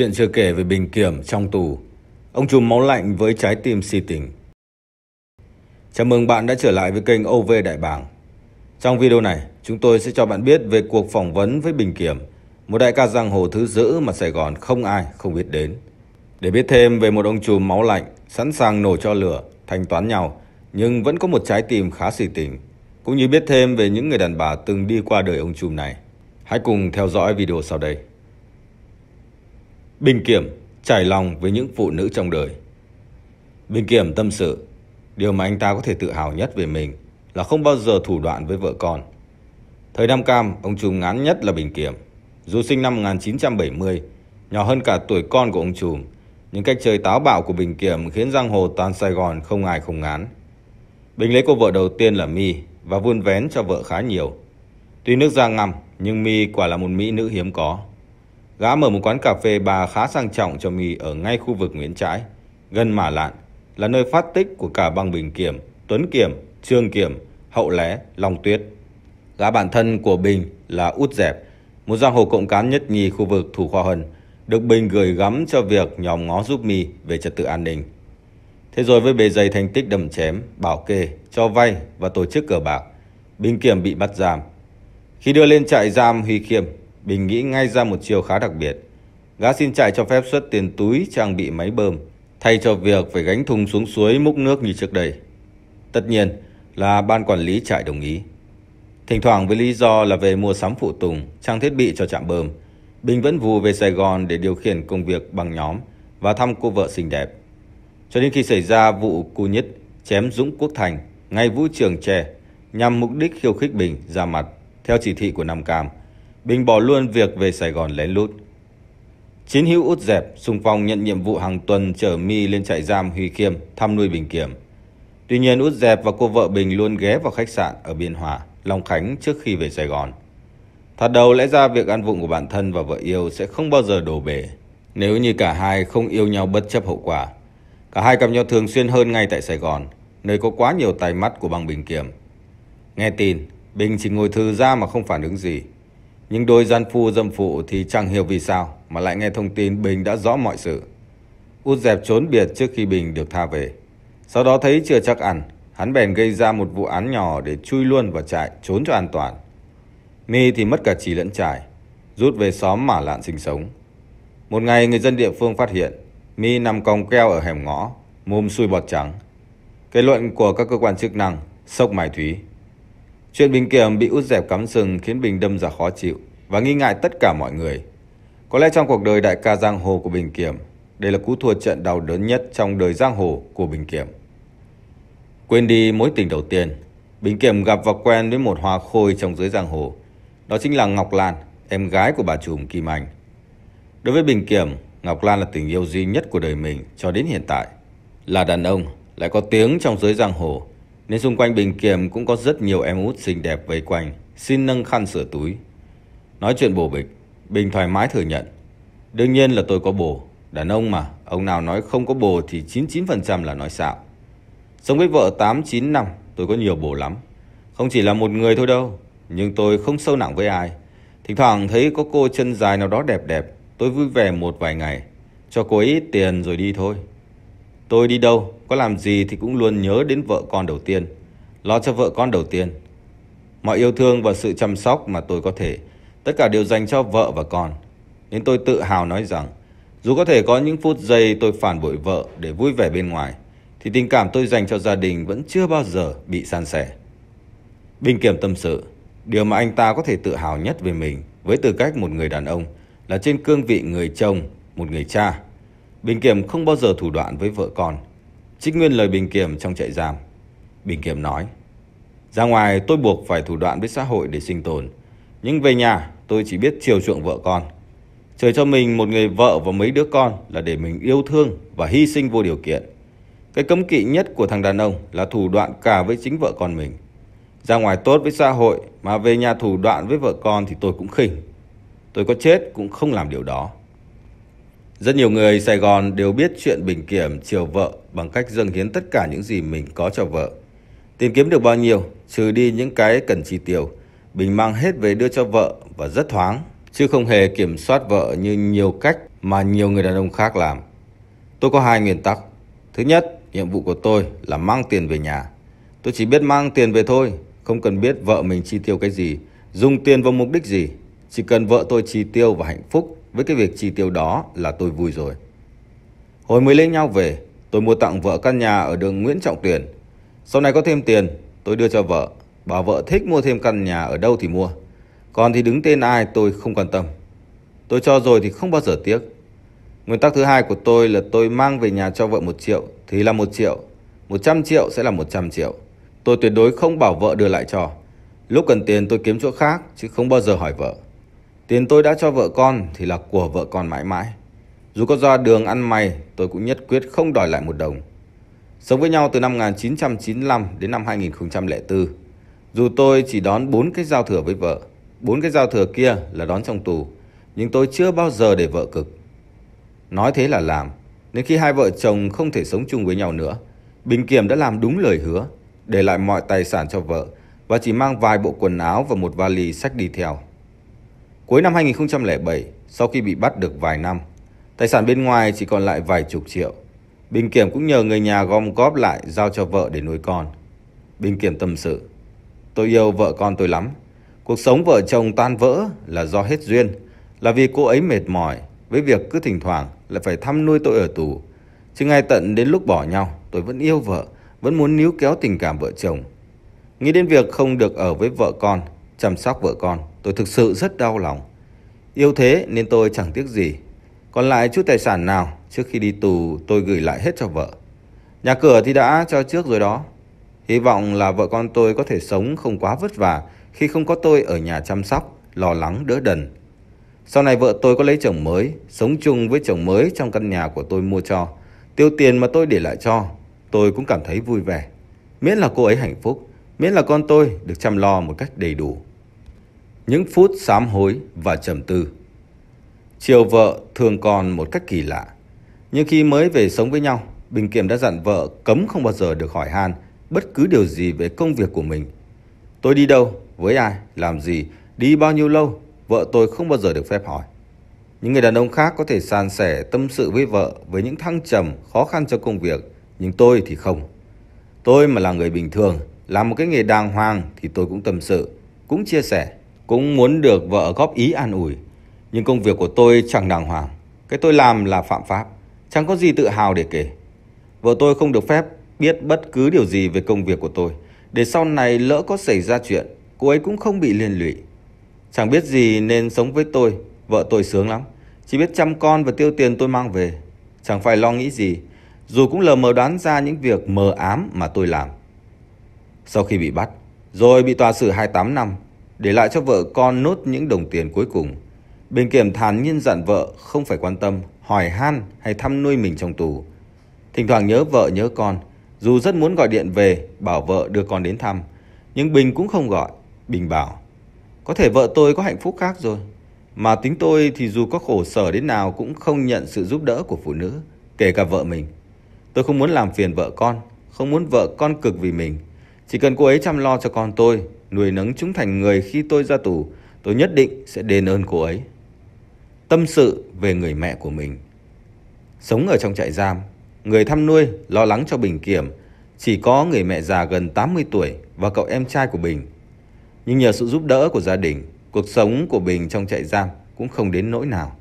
Chuyện chưa kể về Bình Kiểm trong tù. Ông chùm máu lạnh với trái tim si tình. Chào mừng bạn đã trở lại với kênh OV Đại Bàng. Trong video này, chúng tôi sẽ cho bạn biết về cuộc phỏng vấn với Bình Kiểm, một đại ca giang hồ thứ dữ mà Sài Gòn không ai không biết đến. Để biết thêm về một ông chùm máu lạnh, sẵn sàng nổ cho lửa, thanh toán nhau, nhưng vẫn có một trái tim khá si tình, cũng như biết thêm về những người đàn bà từng đi qua đời ông chùm này. Hãy cùng theo dõi video sau đây. Bình Kiểm trải lòng với những phụ nữ trong đời. Bình Kiểm tâm sự, điều mà anh ta có thể tự hào nhất về mình là không bao giờ thủ đoạn với vợ con. Thời Nam Cam, ông Trùm ngán nhất là Bình Kiểm. Dù sinh năm 1970, nhỏ hơn cả tuổi con của ông Trùm, nhưng cách chơi táo bạo của Bình Kiểm khiến giang hồ toàn Sài Gòn không ai không ngán. Bình lấy cô vợ đầu tiên là My và vun vén cho vợ khá nhiều. Tuy nước da ngầm, nhưng My quả là một mỹ nữ hiếm có. Gã mở một quán cà phê bà khá sang trọng cho mì ở ngay khu vực Nguyễn Trãi, gần Mả Lạn, là nơi phát tích của cả băng Bình Kiểm, Tuấn Kiểm, Trương Kiểm, Hậu Lé, Long Tuyết. Gã bạn thân của Bình là Út Dẹp, một giang hồ cộng cán nhất nhì khu vực Thủ Khoa Hân, được Bình gửi gắm cho việc nhóm ngó giúp mì về trật tự an ninh. Thế rồi với bề dày thành tích đầm chém, bảo kê, cho vay và tổ chức cờ bạc, Bình Kiểm bị bắt giam. Khi đưa lên trại giam Huy Khiêm, Bình nghĩ ngay ra một chiều khá đặc biệt. Gã xin trại cho phép xuất tiền túi trang bị máy bơm, thay cho việc phải gánh thùng xuống suối múc nước như trước đây. Tất nhiên là ban quản lý trại đồng ý. Thỉnh thoảng với lý do là về mua sắm phụ tùng, trang thiết bị cho trạm bơm, Bình vẫn vù về Sài Gòn để điều khiển công việc bằng nhóm và thăm cô vợ xinh đẹp. Cho đến khi xảy ra vụ cu nhất chém Dũng Quốc Thành ngay vũ trường trẻ nhằm mục đích khiêu khích Bình ra mặt theo chỉ thị của Nam Cam – Bình bỏ luôn việc về Sài Gòn lén lút. Chiến hữu út dẹp, Sùng Phong nhận nhiệm vụ hàng tuần chở mi lên trại giam Huy Khiêm thăm nuôi Bình Kiểm. Tuy nhiên út dẹp và cô vợ Bình luôn ghé vào khách sạn ở Biên Hòa, Long Khánh trước khi về Sài Gòn. Thật đầu lẽ ra việc ăn vụng của bản thân và vợ yêu sẽ không bao giờ đổ bể nếu như cả hai không yêu nhau bất chấp hậu quả. Cả hai gặp nhau thường xuyên hơn ngay tại Sài Gòn, nơi có quá nhiều tài mắt của băng Bình Kiểm. Nghe tin, Bình chỉ ngồi thư ra mà không phản ứng gì. Nhưng đôi gian phu dâm phụ thì chẳng hiểu vì sao mà lại nghe thông tin Bình đã rõ mọi sự. Út dẹp trốn biệt trước khi Bình được tha về. Sau đó thấy chưa chắc ăn, hắn bèn gây ra một vụ án nhỏ để chui luôn vào trại trốn cho an toàn. My thì mất cả trí lẫn trải, rút về xóm mả lạn sinh sống. Một ngày người dân địa phương phát hiện My nằm còng keo ở hẻm ngõ, mồm xui bọt trắng. Kết luận của các cơ quan chức năng sốc mải thúy Chuyện Bình Kiểm bị út dẹp cắm sừng khiến Bình đâm ra khó chịu và nghi ngại tất cả mọi người. Có lẽ trong cuộc đời đại ca giang hồ của Bình Kiểm, đây là cú thua trận đau đớn nhất trong đời giang hồ của Bình Kiểm. Quên đi mối tình đầu tiên, Bình Kiểm gặp và quen với một hoa khôi trong giới giang hồ. Đó chính là Ngọc Lan, em gái của bà trùm Kim Anh. Đối với Bình Kiểm, Ngọc Lan là tình yêu duy nhất của đời mình cho đến hiện tại. Là đàn ông, lại có tiếng trong giới giang hồ, nên xung quanh bình kiềm cũng có rất nhiều em út xinh đẹp vây quanh, xin nâng khăn sửa túi. Nói chuyện bổ bịch, Bình thoải mái thừa nhận. Đương nhiên là tôi có bồ, đàn ông mà, ông nào nói không có bồ thì 99% là nói xạo. Sống với vợ 8-9 năm, tôi có nhiều bồ lắm. Không chỉ là một người thôi đâu, nhưng tôi không sâu nặng với ai. Thỉnh thoảng thấy có cô chân dài nào đó đẹp đẹp, tôi vui vẻ một vài ngày. Cho cô ít tiền rồi đi thôi. Tôi đi đâu, có làm gì thì cũng luôn nhớ đến vợ con đầu tiên, lo cho vợ con đầu tiên. Mọi yêu thương và sự chăm sóc mà tôi có thể, tất cả đều dành cho vợ và con. Nên tôi tự hào nói rằng, dù có thể có những phút giây tôi phản bội vợ để vui vẻ bên ngoài, thì tình cảm tôi dành cho gia đình vẫn chưa bao giờ bị san sẻ. Bình Kiểm tâm sự, điều mà anh ta có thể tự hào nhất về mình với tư cách một người đàn ông là trên cương vị người chồng, một người cha Bình Kiểm không bao giờ thủ đoạn với vợ con. Trích nguyên lời Bình Kiểm trong trại giam. Bình Kiểm nói, ra ngoài tôi buộc phải thủ đoạn với xã hội để sinh tồn. Nhưng về nhà tôi chỉ biết chiều chuộng vợ con. Trời cho mình một người vợ và mấy đứa con là để mình yêu thương và hy sinh vô điều kiện. Cái cấm kỵ nhất của thằng đàn ông là thủ đoạn cả với chính vợ con mình. Ra ngoài tốt với xã hội mà về nhà thủ đoạn với vợ con thì tôi cũng khinh. Tôi có chết cũng không làm điều đó. Rất nhiều người Sài Gòn đều biết chuyện Bình Kiểm chiều vợ bằng cách dâng hiến tất cả những gì mình có cho vợ. Tìm kiếm được bao nhiêu, trừ đi những cái cần chi tiêu, Bình mang hết về đưa cho vợ và rất thoáng, chứ không hề kiểm soát vợ như nhiều cách mà nhiều người đàn ông khác làm. Tôi có hai nguyên tắc. Thứ nhất, nhiệm vụ của tôi là mang tiền về nhà. Tôi chỉ biết mang tiền về thôi, không cần biết vợ mình chi tiêu cái gì, dùng tiền vào mục đích gì. Chỉ cần vợ tôi chi tiêu và hạnh phúc với cái việc chi tiêu đó là tôi vui rồi. Hồi mới lấy nhau về, tôi mua tặng vợ căn nhà ở đường Nguyễn Trọng Tuyển. Sau này có thêm tiền, tôi đưa cho vợ. Bà vợ thích mua thêm căn nhà ở đâu thì mua. Còn thì đứng tên ai tôi không quan tâm. Tôi cho rồi thì không bao giờ tiếc. Nguyên tắc thứ hai của tôi là tôi mang về nhà cho vợ 1 triệu thì là 1 triệu. 100 triệu sẽ là 100 triệu. Tôi tuyệt đối không bảo vợ đưa lại cho. Lúc cần tiền tôi kiếm chỗ khác chứ không bao giờ hỏi vợ. Tiền tôi đã cho vợ con thì là của vợ con mãi mãi. Dù có ra đường ăn mày, tôi cũng nhất quyết không đòi lại một đồng. Sống với nhau từ năm 1995 đến năm 2004. Dù tôi chỉ đón 4 cái giao thừa với vợ, 4 cái giao thừa kia là đón trong tù, nhưng tôi chưa bao giờ để vợ cực. Nói thế là làm, nên khi hai vợ chồng không thể sống chung với nhau nữa, Bình Kiểm đã làm đúng lời hứa, để lại mọi tài sản cho vợ và chỉ mang vài bộ quần áo và một vali sách đi theo. Cuối năm 2007, sau khi bị bắt được vài năm, tài sản bên ngoài chỉ còn lại vài chục triệu. Bình Kiểm cũng nhờ người nhà gom góp lại giao cho vợ để nuôi con. Bình Kiểm tâm sự, tôi yêu vợ con tôi lắm. Cuộc sống vợ chồng tan vỡ là do hết duyên, là vì cô ấy mệt mỏi với việc cứ thỉnh thoảng lại phải thăm nuôi tôi ở tù. Chứ ngay tận đến lúc bỏ nhau, tôi vẫn yêu vợ, vẫn muốn níu kéo tình cảm vợ chồng. Nghĩ đến việc không được ở với vợ con, chăm sóc vợ con, Tôi thực sự rất đau lòng. Yêu thế nên tôi chẳng tiếc gì. Còn lại chút tài sản nào trước khi đi tù tôi gửi lại hết cho vợ. Nhà cửa thì đã cho trước rồi đó. Hy vọng là vợ con tôi có thể sống không quá vất vả khi không có tôi ở nhà chăm sóc, lo lắng đỡ đần. Sau này vợ tôi có lấy chồng mới, sống chung với chồng mới trong căn nhà của tôi mua cho. Tiêu tiền mà tôi để lại cho, tôi cũng cảm thấy vui vẻ. Miễn là cô ấy hạnh phúc, miễn là con tôi được chăm lo một cách đầy đủ những phút sám hối và trầm tư. Chiều vợ thường còn một cách kỳ lạ. Nhưng khi mới về sống với nhau, Bình Kiểm đã dặn vợ cấm không bao giờ được hỏi han bất cứ điều gì về công việc của mình. Tôi đi đâu, với ai, làm gì, đi bao nhiêu lâu, vợ tôi không bao giờ được phép hỏi. Những người đàn ông khác có thể san sẻ tâm sự với vợ với những thăng trầm, khó khăn trong công việc, nhưng tôi thì không. Tôi mà là người bình thường, làm một cái nghề đàng hoàng thì tôi cũng tâm sự, cũng chia sẻ cũng muốn được vợ góp ý an ủi. Nhưng công việc của tôi chẳng đàng hoàng. Cái tôi làm là phạm pháp, chẳng có gì tự hào để kể. Vợ tôi không được phép biết bất cứ điều gì về công việc của tôi. Để sau này lỡ có xảy ra chuyện, cô ấy cũng không bị liên lụy. Chẳng biết gì nên sống với tôi, vợ tôi sướng lắm. Chỉ biết chăm con và tiêu tiền tôi mang về. Chẳng phải lo nghĩ gì, dù cũng lờ mờ đoán ra những việc mờ ám mà tôi làm. Sau khi bị bắt, rồi bị tòa xử 28 năm, để lại cho vợ con nốt những đồng tiền cuối cùng. Bên kiểm thản nhiên dặn vợ không phải quan tâm, hỏi han hay thăm nuôi mình trong tù. Thỉnh thoảng nhớ vợ nhớ con, dù rất muốn gọi điện về bảo vợ đưa con đến thăm, nhưng Bình cũng không gọi. Bình bảo, có thể vợ tôi có hạnh phúc khác rồi. Mà tính tôi thì dù có khổ sở đến nào cũng không nhận sự giúp đỡ của phụ nữ, kể cả vợ mình. Tôi không muốn làm phiền vợ con, không muốn vợ con cực vì mình. Chỉ cần cô ấy chăm lo cho con tôi nuôi nấng chúng thành người khi tôi ra tù, tôi nhất định sẽ đền ơn cô ấy. Tâm sự về người mẹ của mình. Sống ở trong trại giam, người thăm nuôi lo lắng cho Bình Kiểm, chỉ có người mẹ già gần 80 tuổi và cậu em trai của Bình. Nhưng nhờ sự giúp đỡ của gia đình, cuộc sống của Bình trong trại giam cũng không đến nỗi nào.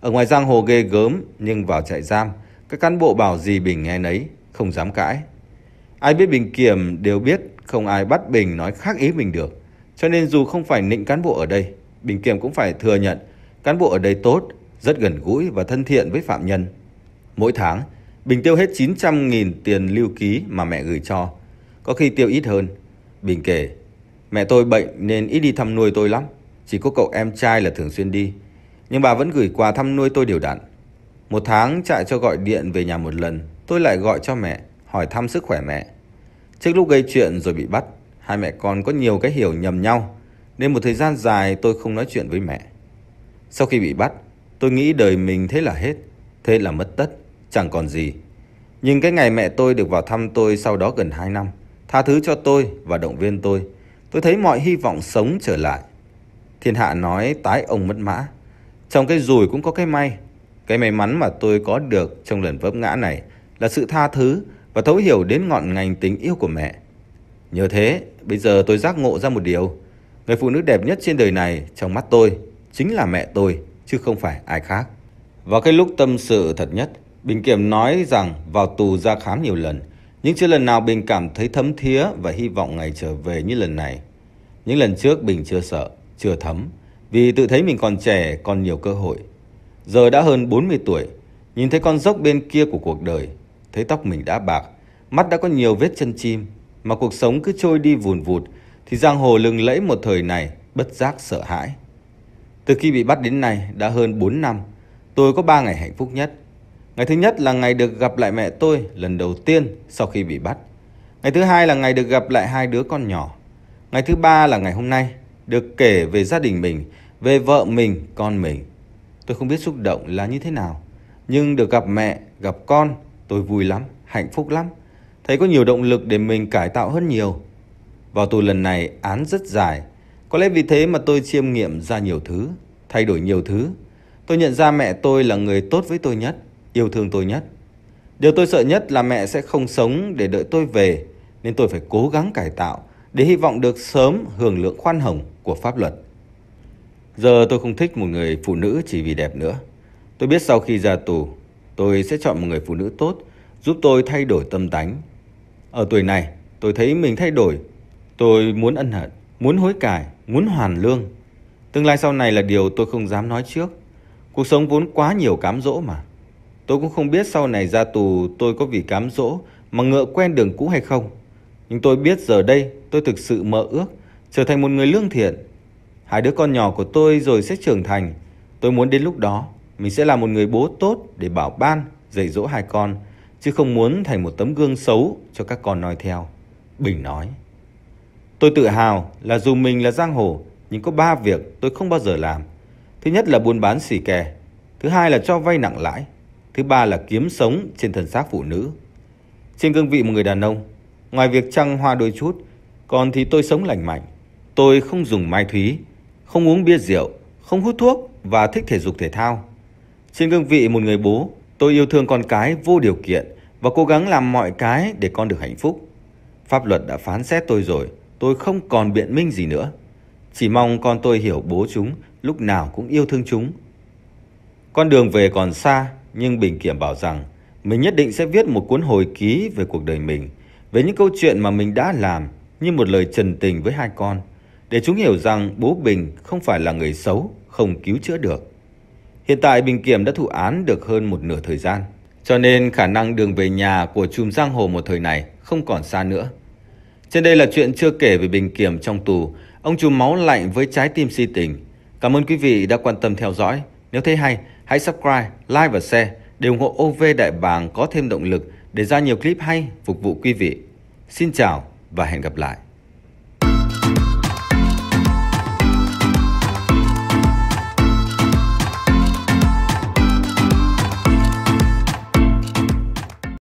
Ở ngoài giang hồ ghê gớm nhưng vào trại giam, các cán bộ bảo gì Bình nghe nấy, không dám cãi. Ai biết Bình Kiểm đều biết không ai bắt Bình nói khác ý mình được. Cho nên dù không phải nịnh cán bộ ở đây, Bình Kiểm cũng phải thừa nhận cán bộ ở đây tốt, rất gần gũi và thân thiện với phạm nhân. Mỗi tháng, Bình tiêu hết 900.000 tiền lưu ký mà mẹ gửi cho. Có khi tiêu ít hơn. Bình kể, mẹ tôi bệnh nên ít đi thăm nuôi tôi lắm. Chỉ có cậu em trai là thường xuyên đi. Nhưng bà vẫn gửi quà thăm nuôi tôi đều đặn. Một tháng chạy cho gọi điện về nhà một lần, tôi lại gọi cho mẹ, hỏi thăm sức khỏe mẹ. Trước lúc gây chuyện rồi bị bắt, hai mẹ con có nhiều cái hiểu nhầm nhau, nên một thời gian dài tôi không nói chuyện với mẹ. Sau khi bị bắt, tôi nghĩ đời mình thế là hết, thế là mất tất, chẳng còn gì. Nhưng cái ngày mẹ tôi được vào thăm tôi sau đó gần 2 năm, tha thứ cho tôi và động viên tôi, tôi thấy mọi hy vọng sống trở lại. Thiên hạ nói tái ông mất mã, trong cái rủi cũng có cái may. Cái may mắn mà tôi có được trong lần vấp ngã này là sự tha thứ và thấu hiểu đến ngọn ngành tình yêu của mẹ. Nhờ thế, bây giờ tôi giác ngộ ra một điều. Người phụ nữ đẹp nhất trên đời này trong mắt tôi chính là mẹ tôi, chứ không phải ai khác. Và cái lúc tâm sự thật nhất, Bình Kiểm nói rằng vào tù ra khám nhiều lần, nhưng chưa lần nào Bình cảm thấy thấm thía và hy vọng ngày trở về như lần này. Những lần trước Bình chưa sợ, chưa thấm, vì tự thấy mình còn trẻ, còn nhiều cơ hội. Giờ đã hơn 40 tuổi, nhìn thấy con dốc bên kia của cuộc đời, thấy tóc mình đã bạc, mắt đã có nhiều vết chân chim, mà cuộc sống cứ trôi đi vùn vụt, thì giang hồ lừng lẫy một thời này bất giác sợ hãi. Từ khi bị bắt đến nay đã hơn 4 năm, tôi có 3 ngày hạnh phúc nhất. Ngày thứ nhất là ngày được gặp lại mẹ tôi lần đầu tiên sau khi bị bắt. Ngày thứ hai là ngày được gặp lại hai đứa con nhỏ. Ngày thứ ba là ngày hôm nay, được kể về gia đình mình, về vợ mình, con mình. Tôi không biết xúc động là như thế nào, nhưng được gặp mẹ, gặp con Tôi vui lắm, hạnh phúc lắm. Thấy có nhiều động lực để mình cải tạo hơn nhiều. Vào tù lần này án rất dài. Có lẽ vì thế mà tôi chiêm nghiệm ra nhiều thứ, thay đổi nhiều thứ. Tôi nhận ra mẹ tôi là người tốt với tôi nhất, yêu thương tôi nhất. Điều tôi sợ nhất là mẹ sẽ không sống để đợi tôi về, nên tôi phải cố gắng cải tạo để hy vọng được sớm hưởng lượng khoan hồng của pháp luật. Giờ tôi không thích một người phụ nữ chỉ vì đẹp nữa. Tôi biết sau khi ra tù, tôi sẽ chọn một người phụ nữ tốt giúp tôi thay đổi tâm tánh. Ở tuổi này, tôi thấy mình thay đổi. Tôi muốn ân hận, muốn hối cải, muốn hoàn lương. Tương lai sau này là điều tôi không dám nói trước. Cuộc sống vốn quá nhiều cám dỗ mà. Tôi cũng không biết sau này ra tù tôi có vì cám dỗ mà ngựa quen đường cũ hay không. Nhưng tôi biết giờ đây tôi thực sự mơ ước trở thành một người lương thiện. Hai đứa con nhỏ của tôi rồi sẽ trưởng thành. Tôi muốn đến lúc đó mình sẽ là một người bố tốt để bảo ban, dạy dỗ hai con, chứ không muốn thành một tấm gương xấu cho các con noi theo. Bình nói. Tôi tự hào là dù mình là giang hồ, nhưng có ba việc tôi không bao giờ làm. Thứ nhất là buôn bán xỉ kè, thứ hai là cho vay nặng lãi, thứ ba là kiếm sống trên thân xác phụ nữ. Trên cương vị một người đàn ông, ngoài việc trăng hoa đôi chút, còn thì tôi sống lành mạnh. Tôi không dùng mai thúy, không uống bia rượu, không hút thuốc và thích thể dục thể thao. Trên cương vị một người bố, tôi yêu thương con cái vô điều kiện và cố gắng làm mọi cái để con được hạnh phúc. Pháp luật đã phán xét tôi rồi, tôi không còn biện minh gì nữa. Chỉ mong con tôi hiểu bố chúng lúc nào cũng yêu thương chúng. Con đường về còn xa, nhưng Bình Kiểm bảo rằng mình nhất định sẽ viết một cuốn hồi ký về cuộc đời mình, về những câu chuyện mà mình đã làm như một lời trần tình với hai con, để chúng hiểu rằng bố Bình không phải là người xấu, không cứu chữa được. Hiện tại Bình Kiểm đã thụ án được hơn một nửa thời gian, cho nên khả năng đường về nhà của chùm giang hồ một thời này không còn xa nữa. Trên đây là chuyện chưa kể về Bình Kiểm trong tù, ông chùm máu lạnh với trái tim si tình. Cảm ơn quý vị đã quan tâm theo dõi. Nếu thấy hay, hãy subscribe, like và share để ủng hộ OV Đại Bàng có thêm động lực để ra nhiều clip hay phục vụ quý vị. Xin chào và hẹn gặp lại.